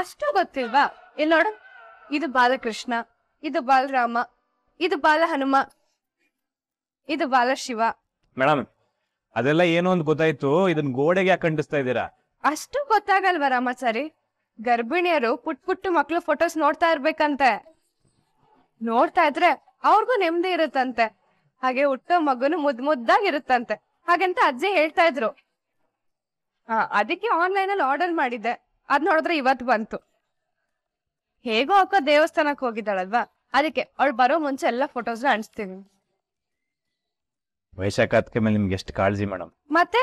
ಅಷ್ಟು ಗೊತ್ತಿಲ್ವಾ ಇಲ್ಲಿ ನೋಡು ಇದು ಬಾಲಕೃಷ್ಣ ಇದು ಬಾಲರಾಮ ಇದು ಬಾಲ ಹನುಮ ಇದು ಬಾಲ ಶಿವ ಮೇಡಮ್ ಅದೆಲ್ಲ ಏನೋ ಒಂದು ಗೊತ್ತಾಯ್ತು ಇದನ್ನ ಗೋಡೆಗೆ ಯಾಕೆ ಇದ್ದೀರಾ ಅಷ್ಟು ಗೊತ್ತಾಗಲ್ವಾ ರಾಮಾಚಾರಿ ಗರ್ಭಿಣಿಯರು ಪುಟ್ ಪುಟ್ಟು ಮಕ್ಳು ಫೋಟೋಸ್ ನೋಡ್ತಾ ಇರ್ಬೇಕಂತೆ ನೋಡ್ತಾ ಇದ್ರೆ ಅವ್ರಿಗೂ ನೆಮ್ಮದಿ ಇರುತ್ತಂತೆ ಹಾಗೆ ಹುಟ್ಟೋ ಮಗುನು ಮುದ್ ಇರುತ್ತಂತೆ ಹಾಗೆಂತ ಅಜ್ಜಿ ಹೇಳ್ತಾ ಇದ್ರು ಅದಕ್ಕೆ ಆನ್ಲೈನ್ ಅಲ್ಲಿ ಆರ್ಡರ್ ಮಾಡಿದ್ದೆ ಅದ್ ನೋಡಿದ್ರೆ ಇವತ್ತು ಬಂತು ಹೇಗೋ ಅಕ್ಕ ದೇವಸ್ಥಾನಕ್ಕೆ ಹೋಗಿದ್ದಾಳಲ್ವಾ ಅದಕ್ಕೆ ಅವಳು ಬರೋ ಮುಂಚೆ ಎಲ್ಲ ಫೋಟೋಸ್ ಅಣಿಸ್ತೀನಿ ವಯಸ್ಸಾಕಾದಕ್ಕೆ ಮೇಲೆ ನಿಮ್ಗೆ ಎಷ್ಟು ಕಾಳಜಿ ಮೇಡಮ್ ಮತ್ತೆ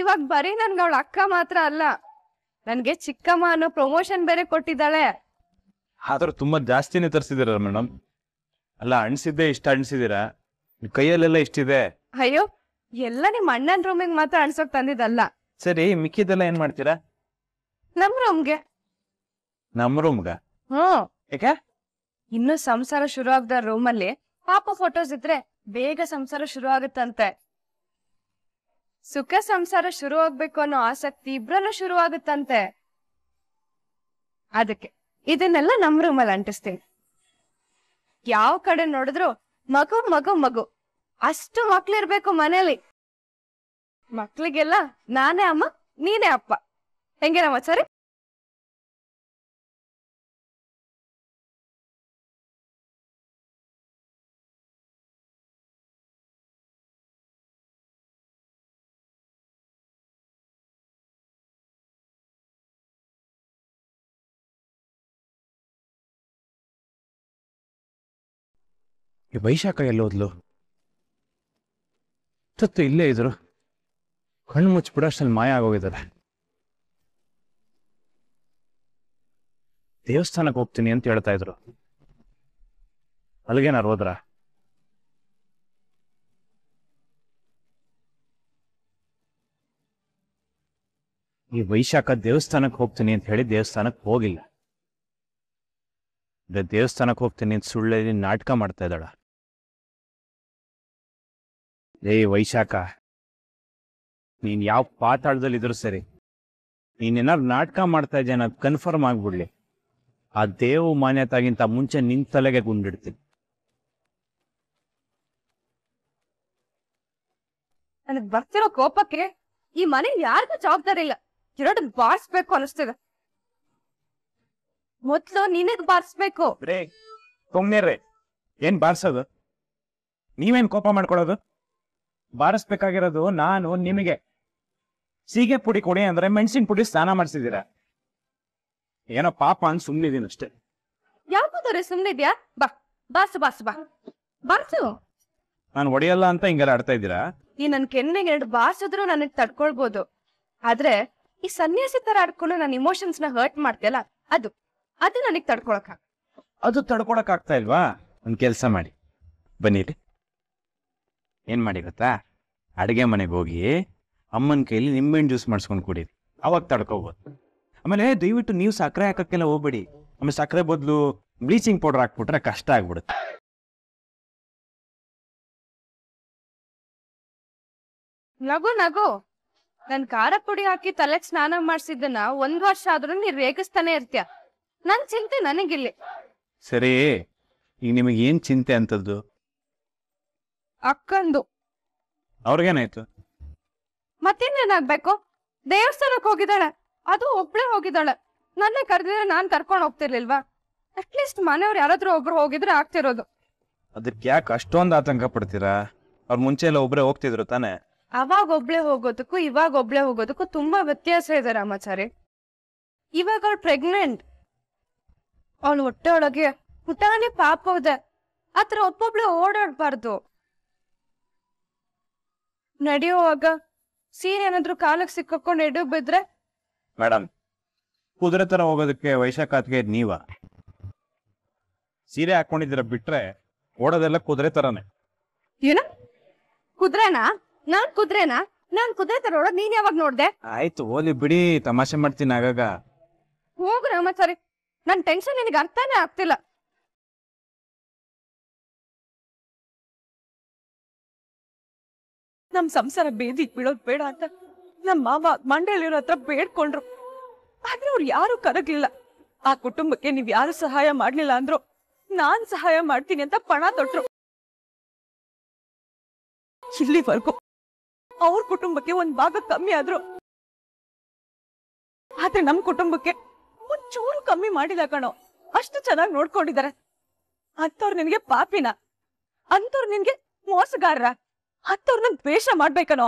ಇವಾಗ ಬರೀ ನನ್ಗೆ ಅವಳ ಅಕ್ಕ ಮಾತ್ರ ಅಲ್ಲ ನನ್ಗೆ ಚಿಕ್ಕಮ್ಮ ಅನ್ನೋ ಪ್ರಮೋಷನ್ ಬೇರೆ ಕೊಟ್ಟಿದ್ದಾಳೆ ಆದ್ರೂ ತುಂಬಾ ಜಾಸ್ತಿನೇ ತರಿಸಿದಿರ ಮೇಡಮ್ ಅಲ್ಲ ಅಣಿಸಿದ್ದೆ ಇಷ್ಟ ಅಣಿಸಿದಿರ ಕೈಯಲ್ಲೆಲ್ಲ ಇಷ್ಟಿದೆ ಅಯ್ಯೋ ಎಲ್ಲ ನಿಮ್ಮ ಅಣ್ಣನ್ ರೂಮಿಗೆ ಮಾತ್ರ ಅಣಿಸೋಕ್ ತಂದಿದ್ದಲ್ಲ ಸರಿ ಮಿಕ್ಕಿದೆಲ್ಲ ಏನ್ ಮಾಡ್ತೀರಾ ನಮ್ ರೂಮ್ಗೆ ನಮ್ ರೂಮ್ಗ ಏಕೆ ಇನ್ನು ಸಂಸಾರ ಶುರು ಆಗದ ರೂಮಲ್ಲಿ ಪಾಪ ಫೋಟೋಸ್ ಇದ್ರೆ ಬೇಗ ಸಂಸಾರ ಶುರು ಆಗುತ್ತಂತೆ ಸುಖ ಸಂಸಾರ ಶುರು ಆಗ್ಬೇಕು ಅನ್ನೋ ಆಸಕ್ತಿ ಇಬ್ರಲ್ಲೂ ಶುರು ಆಗುತ್ತಂತೆ ಅದಕ್ಕೆ ಇದನ್ನೆಲ್ಲ ನಮ್ ರೂಮಲ್ಲಿ ಅಂಟಿಸ್ತೀನಿ ಯಾವ ಕಡೆ ನೋಡಿದ್ರು ಮಗು ಮಗು ಮಗು ಅಷ್ಟು ಮಕ್ಳಿರ್ಬೇಕು ಮನೇಲಿ ಮಕ್ಳಿಗೆಲ್ಲ ನಾನೇ ಅಮ್ಮ ನೀನೇ ಅಪ್ಪ ಹೆಂಗೆ ನಮ್ಮ ಸರಿ ವೈಶಾಖ ಎಲ್ಲ ಹೋದ್ಲು ತತ್ತು ಇಲ್ಲೇ ಇದ್ರು ಕಣ್ಣು ಮುಚ್ಚಿ ಅಷ್ಟಲ್ಲಿ ಮಾಯ ಆಗೋಗಿದ್ದಾರೆ ದೇವಸ್ಥಾನಕ್ಕೆ ಹೋಗ್ತೀನಿ ಅಂತ ಹೇಳ್ತಾ ಇದ್ರು ಅಲ್ಲಿಗೇನಾರು ಹೋದ್ರ ಈ ವೈಶಾಖ ದೇವಸ್ಥಾನಕ್ಕೆ ಹೋಗ್ತೀನಿ ಅಂತ ಹೇಳಿ ದೇವಸ್ಥಾನಕ್ಕೆ ಹೋಗಿಲ್ಲ ದೇವಸ್ಥಾನಕ್ಕೆ ಹೋಗ್ತೀನಿ ಅಂತ ಸುಳ್ಳಲ್ಲಿ ನಾಟಕ ಮಾಡ್ತಾ ಇದ್ದಾಳ ಏ ವೈಶಾಖ ನೀನ್ ಯಾವ ಪಾತಾಳದಲ್ಲಿ ಇದ್ರು ಸರಿ ಏನಾದ್ರು ನಾಟಕ ಮಾಡ್ತಾ ಇದ್ದೆ ಕನ್ಫರ್ಮ್ ಆಗ್ಬಿಡ್ಲಿ ಆ ದೇವು ಮಾನ್ಯತಾಗಿಂತ ಮುಂಚೆ ನಿನ್ ತಲೆಗೆ ಗುಂಡಿಡ್ತೀನಿ ನನಗ್ ಬರ್ತಿರೋ ಕೋಪಕ್ಕೆ ಈ ಮನೆ ಯಾರಿಗೂ ಜವಾಬ್ದಾರಿ ಇಲ್ಲ ಎರಡು ಬಾರಿಸ್ಬೇಕು ಅನಿಸ್ತಿದೆ ಮೊದ್ಲು ನಿನಗ್ ಬಾರಿಸ್ಬೇಕು ರೇ ಏನ್ ಬಾರ್ಸೋದು ನೀವೇನ್ ಕೋಪ ಮಾಡ್ಕೊಳೋದು ಬಾರಿಸ್ಬೇಕಾಗಿರೋದು ನಾನು ನಿಮಗೆ ಸೀಗೆ ಪುಡಿ ಕೊಡಿ ಅಂದ್ರೆ ಮೆಣಸಿನ ಪುಡಿ ಸ್ನಾನ ಮಾಡ್ಸಿದೀರ ಏನೋ ಪಾಪ ಅಂತ ಸುಮ್ಮನಿದ್ದೀನಿ ಅಷ್ಟೇ ಯಾಕೋದವ್ರೆ ಸುಮ್ನಿದ್ಯಾ ಬಾ ಬಾಸು ಬಾಸು ಬಾ ಬಾಸು ನಾನು ಒಡೆಯಲ್ಲ ಅಂತ ಹಿಂಗೆಲ್ಲ ಆಡ್ತಾ ಇದ್ದೀರಾ ಈ ನನ್ ಕೆನ್ನೆಗೆ ಎರಡು ಬಾಸಿದ್ರು ನನಗ್ ತಡ್ಕೊಳ್ಬೋದು ಆದ್ರೆ ಈ ಸನ್ಯಾಸಿ ತರ ಆಡ್ಕೊಂಡು ನನ್ನ ಇಮೋಷನ್ಸ್ ನ ಹರ್ಟ್ ಮಾಡ್ತೀಯಲ್ಲ ಅದು ಅದು ನನಗ್ ತಡ್ಕೊಳಕ್ ಅದು ತಡ್ಕೊಳಕ್ ಆಗ್ತಾ ಇಲ್ವಾ ಒಂದ್ ಕೆಲ್ಸ ಮಾಡಿ ಬನ್ನಿ ಏನ್ ಮಾಡಿ ಗೊತ್ತಾ ಅಡುಗೆ ಮನೆಗೆ ಹೋಗಿ ಅಮ್ಮನ ಕೈಲಿ ನಿಂಬೆಹಣ್ಣು ಜ್ಯೂಸ್ ಮಾಡಿಸ್ಕೊಂಡು ಕುಡೀರಿ ಅವಾಗ ತಡ್ಕೋಬಹುದು ಆಮೇಲೆ ದಯವಿಟ್ಟು ನೀವು ಸಕ್ಕರೆ ಹಾಕಕ್ಕೆಲ್ಲ ಹೋಗ್ಬೇಡಿ ಆಮೇಲೆ ಸಕ್ಕರೆ ಬದಲು ಬ್ಲೀಚಿಂಗ್ ಪೌಡರ್ ಹಾಕ್ಬಿಟ್ರೆ ಕಷ್ಟ ಆಗ್ಬಿಡುತ್ತೆ ನಗು ನಗು ನನ್ ಖಾರ ಪುಡಿ ಹಾಕಿ ತಲೆಗ್ ಸ್ನಾನ ಮಾಡ್ಸಿದ್ದನ್ನ ಒಂದ್ ವರ್ಷ ಆದ್ರೂ ನೀ ರೇಗಿಸ್ತಾನೆ ಇರ್ತೀಯ ನನ್ ಚಿಂತೆ ನನಗಿಲ್ಲಿ ಸರಿ ಈಗ ನಿಮಗೆ ಏನ್ ಚಿಂತೆ ಅಂತದ್ದು ಅಕ್ಕಂದು ಅವ್ರಿಗೇನಾಯ್ತು ಮತ್ತೇನೇನಾಗ್ಬೇಕು ದೇವಸ್ಥಾನಕ್ ಹೋಗಿದ್ದಾಳೆ ಅದು ಒಬ್ಳೆ ಹೋಗಿದ್ದಾಳೆ ನನ್ನೇ ಕರೆದಿದ್ರೆ ನಾನ್ ಕರ್ಕೊಂಡು ಹೋಗ್ತಿರ್ಲಿಲ್ವಾ ಅಟ್ಲೀಸ್ಟ್ ಮನೆಯವ್ರು ಯಾರಾದ್ರೂ ಒಬ್ರು ಹೋಗಿದ್ರೆ ಆಗ್ತಿರೋದು ಅದಕ್ಕೆ ಯಾಕೆ ಅಷ್ಟೊಂದು ಆತಂಕ ಪಡ್ತೀರಾ ಅವ್ರ ಮುಂಚೆ ಎಲ್ಲ ಒಬ್ರೇ ಹೋಗ್ತಿದ್ರು ತಾನೆ ಅವಾಗ ಒಬ್ಳೆ ಹೋಗೋದಕ್ಕೂ ಇವಾಗ ಒಬ್ಳೆ ಹೋಗೋದಕ್ಕೂ ತುಂಬಾ ವ್ಯತ್ಯಾಸ ಇದೆ ರಾಮಾಚಾರಿ ಇವಾಗ ಅವಳು ಪ್ರೆಗ್ನೆಂಟ್ ಅವಳು ಹೊಟ್ಟೆ ಒಳಗೆ ಪುಟಾಣಿ ಪಾಪ ಇದೆ ಆತರ ಒಬ್ಬೊಬ್ಳೆ ಓಡಾಡ್ಬಾರ್ದು ನಡೆಯುವಾಗ ಸೀರೆ ಏನಾದ್ರೂ ಕಾಲಕ್ಕೆ ಸಿಕ್ಕೊಂಡು ಎಡು ಬಿದ್ರೆ ಮೇಡಮ್ ಕುದುರೆ ತರ ಹೋಗೋದಕ್ಕೆ ವೈಶಾಖಾತ್ಗೆ ನೀವ ಸೀರೆ ಹಾಕೊಂಡಿದ್ದೀರ ಬಿಟ್ರೆ ಓಡೋದೆಲ್ಲ ಕುದುರೆ ತರನೇ ಏನ ಕುದ್ರೆನಾ ನಾನ್ ಕುದ್ರೆನಾ ನಾನ್ ಕುದುರೆ ತರ ಓಡೋದ್ ನೀನ್ ಯಾವಾಗ ನೋಡ್ದೆ ಆಯ್ತು ಓಲಿ ಬಿಡಿ ತಮಾಷೆ ಮಾಡ್ತೀನಿ ಆಗಾಗ ಹೋಗ್ರ ಸರಿ ನನ್ ಟೆನ್ಷನ್ ನಿನಗೆ ಅರ್ಥನೇ ಆಗ್ತಿಲ್ಲ ನಮ್ ಸಂಸಾರ ಬೇದಿಕ್ ಬಿಡೋದ್ ಬೇಡ ಅಂತ ನಮ್ಮ ಮಾವ ಮಂಡಳಿಯವ್ರ ಹತ್ರ ಬೇಡ್ಕೊಂಡ್ರು ಆದ್ರೆ ಅವ್ರು ಯಾರು ಕರಗ್ಲಿಲ್ಲ ಆ ಕುಟುಂಬಕ್ಕೆ ನೀವ್ ಯಾರು ಸಹಾಯ ಮಾಡ್ಲಿಲ್ಲ ಅಂದ್ರು ನಾನ್ ಸಹಾಯ ಮಾಡ್ತೀನಿ ಅಂತ ಪಣ ತೊಟ್ರು ಇಲ್ಲಿವರೆಗೂ ಅವ್ರ ಕುಟುಂಬಕ್ಕೆ ಒಂದ್ ಭಾಗ ಕಮ್ಮಿ ಆದ್ರು ಆದ್ರೆ ನಮ್ ಕುಟುಂಬಕ್ಕೆ ಒಂಚೂರು ಕಮ್ಮಿ ಮಾಡಿಲ್ಲ ಕಣೋ ಅಷ್ಟು ಚೆನ್ನಾಗಿ ನೋಡ್ಕೊಂಡಿದ್ದಾರೆ ಅಂತವ್ರು ನಿನ್ಗೆ ಪಾಪಿನ ಅಂತವ್ರು ನಿನ್ಗೆ ಮೋಸಗಾರ ಅಂತವ್ರನ್ನ ದ್ವೇಷ ಮಾಡ್ಬೇಕನೋ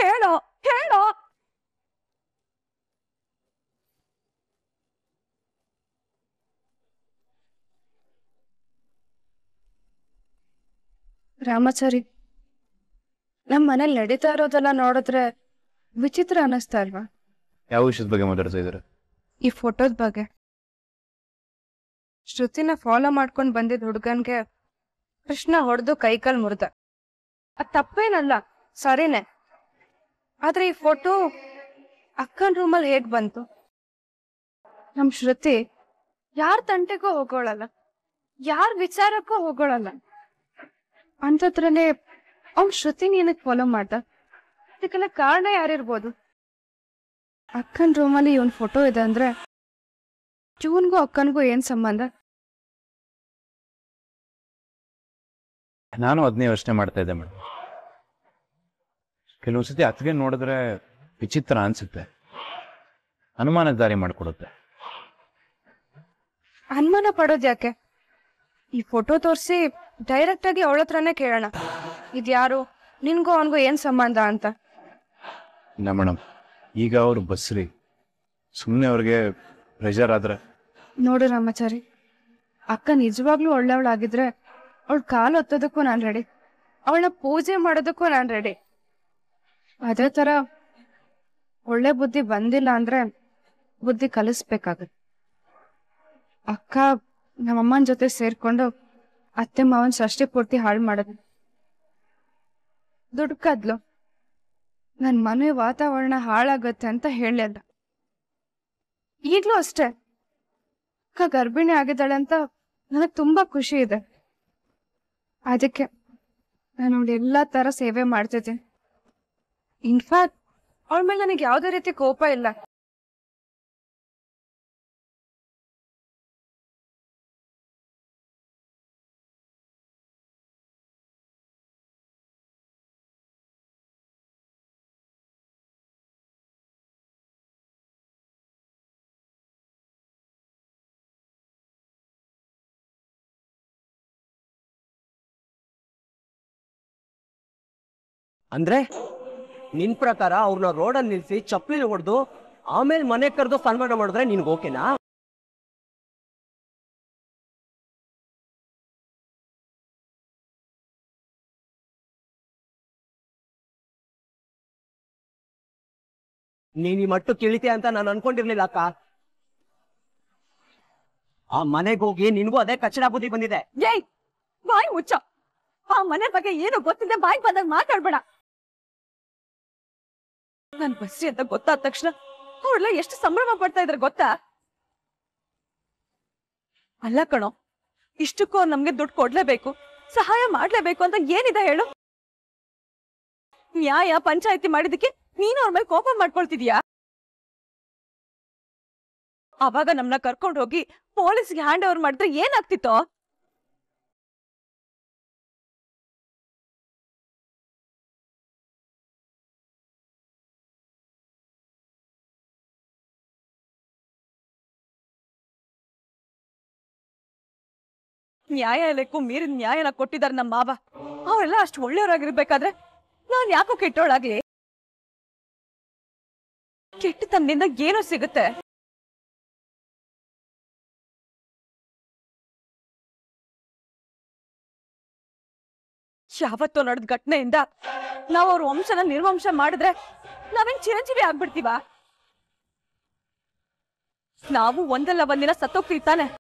ಹೇಳೋ ಹೇಳೋ ರಾಮಾಚಾರಿ ನಮ್ಮ ಮನೇಲಿ ನಡೀತಾ ಇರೋದೆಲ್ಲ ನೋಡಿದ್ರೆ ವಿಚಿತ್ರ ಅನಿಸ್ತಾ ಅಲ್ವಾ ಯಾವ ವಿಷಯದ ಬಗ್ಗೆ ಮಾತಾಡ್ತಾ ಇದಾರೆ ಈ ಫೋಟೋದ ಬಗ್ಗೆ ಶ್ರುತಿನ ಫಾಲೋ ಮಾಡ್ಕೊಂಡು ಬಂದಿದ್ದ ಹುಡುಗನ್ಗೆ ಕೃಷ್ಣ ಹೊಡೆದು ಕೈಕಾಲ್ ಮುರಿದ ಅದ್ ತಪ್ಪೇನಲ್ಲ ಸರಿನೇ ಆದ್ರೆ ಈ ಫೋಟೋ ಅಕ್ಕನ ರೂಮಲ್ಲಿ ಹೇಗ್ ಬಂತು ನಮ್ ಶ್ರುತಿ ಯಾರ್ ತಂಟೆಗೂ ಹೋಗೋಳಲ್ಲ ಯಾರ್ ವಿಚಾರಕ್ಕೂ ಹೋಗೋಳಲ್ಲ ಅಂತದ್ರಲ್ಲೇ ಅವ್ನ್ ಶ್ರುತಿ ಏನಕ್ ಫಾಲೋ ಮಾಡ್ದ ಇದಕ್ಕೆಲ್ಲ ಕಾರಣ ಯಾರಿರ್ಬೋದು ಅಕ್ಕನ್ ರೂಮಲ್ಲಿ ಇವನ್ ಫೋಟೋ ಇದೆ ಅಂದ್ರೆ ಇವನ್ಗೂ ಅಕ್ಕನ್ಗೂ ಏನ್ ಸಂಬಂಧ ನಾನು ಅದನ್ನೇ ಯೋಚನೆ ಮಾಡ್ತಾ ಇದ್ದೆ ಮೇಡಮ್ ಕೆಲವೊಂದ್ಸತಿ ಅತ್ಗೆ ನೋಡಿದ್ರೆ ವಿಚಿತ್ರ ಅನ್ಸುತ್ತೆ ಅನುಮಾನ ದಾರಿ ಮಾಡ್ಕೊಡುತ್ತೆ ಅನುಮಾನ ಪಡೋದ್ ಯಾಕೆ ಈ ಫೋಟೋ ತೋರಿಸಿ ಡೈರೆಕ್ಟ್ ಆಗಿ ಅವಳ ಹತ್ರನೇ ಕೇಳೋಣ ಇದ್ಯಾರು ನಿನ್ಗೂ ಅವನಿಗೂ ಏನ್ ಸಂಬಂಧ ಅಂತ ಮೇಡಮ್ ಈಗ ಅವ್ರು ಬಸ್ರಿ ಸುಮ್ಮನೆ ಅವ್ರಿಗೆ ಪ್ರೆಷರ್ ಆದ್ರೆ ನೋಡು ರಾಮಾಚಾರಿ ಅಕ್ಕ ನಿಜವಾಗ್ಲೂ ಒಳ್ಳೆಯವಳಾಗಿದ್ರೆ ಅವಳ ಕಾಲು ಹೊತ್ತೋದಕ್ಕೂ ನಾನು ರೆಡಿ ಅವಳನ್ನ ಪೂಜೆ ಮಾಡೋದಕ್ಕೂ ನಾನು ರೆಡಿ ಅದೇ ತರ ಒಳ್ಳೆ ಬುದ್ಧಿ ಬಂದಿಲ್ಲ ಅಂದ್ರೆ ಬುದ್ಧಿ ಕಲಿಸ್ಬೇಕಾಗತ್ತೆ ಅಕ್ಕ ನಮ್ಮಮ್ಮನ ಜೊತೆ ಸೇರ್ಕೊಂಡು ಅತ್ತೆ ಮಾವನ್ ಷಷ್ಟಿ ಪೂರ್ತಿ ಹಾಳು ಮಾಡದ ದುಡ್ಕದ್ಲು ನನ್ ಮನೆ ವಾತಾವರಣ ಹಾಳಾಗತ್ತೆ ಅಂತ ಹೇಳಲ್ಲ ಈಗ್ಲೂ ಅಷ್ಟೇ ಅಕ್ಕ ಗರ್ಭಿಣಿ ಆಗಿದ್ದಾಳೆ ಅಂತ ನನಗ್ ತುಂಬಾ ಖುಷಿ ಇದೆ ಅದಕ್ಕೆ ನಾನು ಎಲ್ಲಾ ತರ ಸೇವೆ ಮಾಡ್ತಿದ್ದೀನಿ ಇನ್ಫ್ಯಾಕ್ಟ್ ಅವಳ ಮೇಲೆ ನನಗೆ ಯಾವುದೇ ರೀತಿ ಕೋಪ ಇಲ್ಲ ಅಂದ್ರೆ ನಿನ್ ಪ್ರಕಾರ ಅವ್ರನ್ನ ರೋಡಲ್ಲಿ ನಿಲ್ಸಿ ಚಪ್ಪಲಿ ಹೊಡೆದು ಆಮೇಲೆ ಮನೆ ಕರೆದು ಸನ್ಮಾನ ಮಾಡಿದ್ರೆ ನಿನ್ಗೆ ಓಕೆನಾ ನೀನ್ ಈ ಮಟ್ಟು ಕೇಳಿತೆ ಅಂತ ನಾನು ಅನ್ಕೊಂಡಿರ್ಲಿಲ್ಲ ಅಕ್ಕ ಆ ಮನೆಗೆ ಹೋಗಿ ನಿನ್ಗೂ ಅದೇ ಕಚ್ಚಡ ಬುದ್ಧಿ ಬಂದಿದೆ ಏಯ್ ಬಾಯಿ ಮುಚ್ಚ ಆ ಮನೆ ಬಗ್ಗೆ ಏನು ಗೊತ್ತಿದೆ ಬಾಯಿ ಬಂದಾಗ ಮಾತಾಡ್ಬೇಡ ನನ್ ಬಸ್ರಿ ಅಂತ ಗೊತ್ತಾದ ತಕ್ಷಣ ಅವ್ರೆಲ್ಲ ಎಷ್ಟು ಸಂಭ್ರಮ ಪಡ್ತಾ ಇದ್ರೆ ಗೊತ್ತಾ ಅಲ್ಲ ಕಣೋ ಇಷ್ಟಕ್ಕೂ ಅವ್ರು ನಮ್ಗೆ ದುಡ್ಡು ಕೊಡ್ಲೇಬೇಕು ಸಹಾಯ ಮಾಡ್ಲೇಬೇಕು ಅಂತ ಏನಿದೆ ಹೇಳು ನ್ಯಾಯ ಪಂಚಾಯತಿ ಮಾಡಿದಕ್ಕೆ ನೀನು ಅವ್ರ ಮೇಲೆ ಕೋಪ ಮಾಡ್ಕೊಳ್ತಿದ್ಯಾ ಅವಾಗ ನಮ್ನ ಕರ್ಕೊಂಡು ಹೋಗಿ ಪೊಲೀಸ್ಗೆ ಹ್ಯಾಂಡ್ ಓವರ್ ಮಾಡಿದ್ರೆ ಏನಾಗ್ತಿತ್ತೋ ನ್ಯಾಯಾಲಯಕ್ಕೂ ಮೀರಿ ನ್ಯಾಯನ ಕೊಟ್ಟಿದ್ದಾರೆ ನಮ್ಮ ಮಾವ ಅವರೆಲ್ಲ ಅಷ್ಟು ಒಳ್ಳೆಯವರಾಗಿರ್ಬೇಕಾದ್ರೆ ನಾನ್ ಯಾಕೋ ಕೆಟ್ಟೋಳಾಗ್ಲಿ ತನ್ನಿಂದ ಏನೋ ಸಿಗುತ್ತೆ ಯಾವತ್ತೋ ನಡೆದ ಘಟನೆಯಿಂದ ನಾವು ಅವ್ರ ವಂಶನ ನಿರ್ವಂಶ ಮಾಡಿದ್ರೆ ನಾವೇನ್ ಚಿರಂಜೀವಿ ಆಗ್ಬಿಡ್ತೀವ ನಾವು ಒಂದಲ್ಲ ಒಂದಿನ ಸತ್ತೋಗ್ತೀವಿ ತಾನೆ